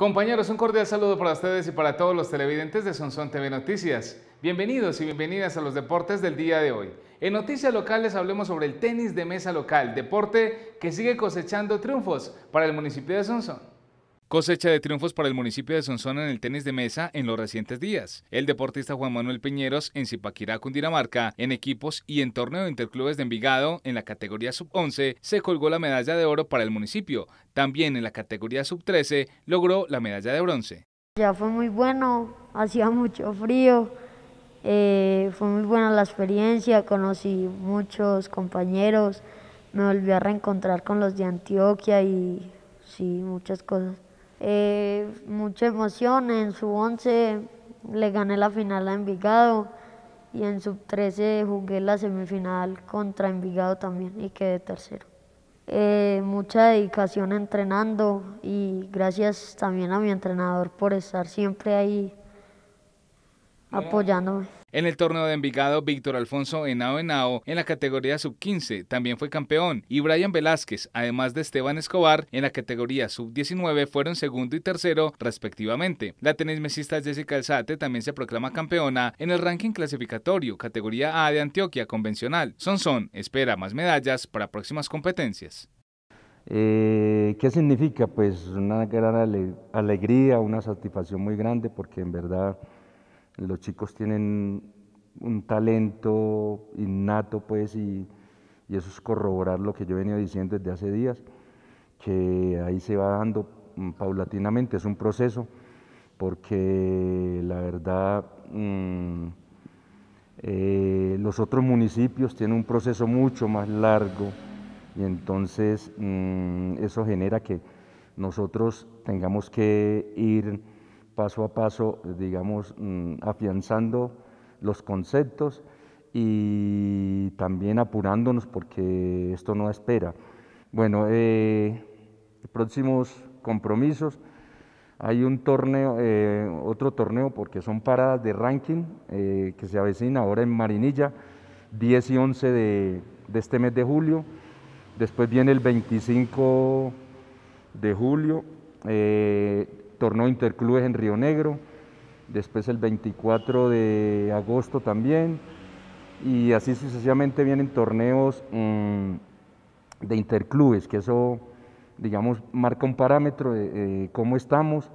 Compañeros, un cordial saludo para ustedes y para todos los televidentes de Sonson TV Noticias. Bienvenidos y bienvenidas a los deportes del día de hoy. En noticias locales hablemos sobre el tenis de mesa local, deporte que sigue cosechando triunfos para el municipio de Sonson. Cosecha de triunfos para el municipio de Sonsona en el tenis de mesa en los recientes días. El deportista Juan Manuel Peñeros, en Zipaquirá, Cundinamarca, en equipos y en torneo de interclubes de Envigado en la categoría sub-11, se colgó la medalla de oro para el municipio. También en la categoría sub-13 logró la medalla de bronce. Ya fue muy bueno, hacía mucho frío, eh, fue muy buena la experiencia, conocí muchos compañeros, me volví a reencontrar con los de Antioquia y sí, muchas cosas. Eh, mucha emoción, en sub 11 le gané la final a Envigado y en sub 13 jugué la semifinal contra Envigado también y quedé tercero. Eh, mucha dedicación entrenando y gracias también a mi entrenador por estar siempre ahí apoyándome. En el torneo de Envigado, Víctor Alfonso Henao Henao en la categoría sub-15 también fue campeón y Brian Velázquez, además de Esteban Escobar, en la categoría sub-19 fueron segundo y tercero respectivamente. La tenismesista Jessica Alzate también se proclama campeona en el ranking clasificatorio categoría A de Antioquia convencional. Son Son espera más medallas para próximas competencias. Eh, ¿Qué significa? Pues una gran alegría, una satisfacción muy grande porque en verdad los chicos tienen un talento innato, pues, y, eso es corroborar lo que yo venía diciendo desde hace días, que ahí se va dando mm, paulatinamente, es un proceso, porque la verdad mm, eh, los otros municipios tienen un proceso mucho más largo y entonces mm, eso genera que nosotros tengamos que ir paso a paso, digamos, mm, afianzando los conceptos y también apurándonos porque esto no espera. Bueno, eh, próximos compromisos. Hay un torneo, eh, otro torneo, porque son paradas de ranking eh, que se avecina ahora en Marinilla, 10 y 11 de, este mes de julio. Después viene el 25 de julio, torneo Interclubes en Río Negro, después el 24 de agosto también, y así sucesivamente vienen torneos mm, de interclubes, que eso, digamos, marca un parámetro de eh, cómo estamos.